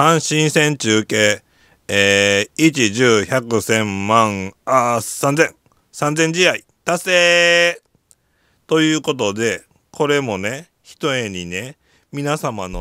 阪神戦中継、えー、1、10、100、万、あ、3三千、三千試合、達成ということで、これもね、一重にね、皆様の、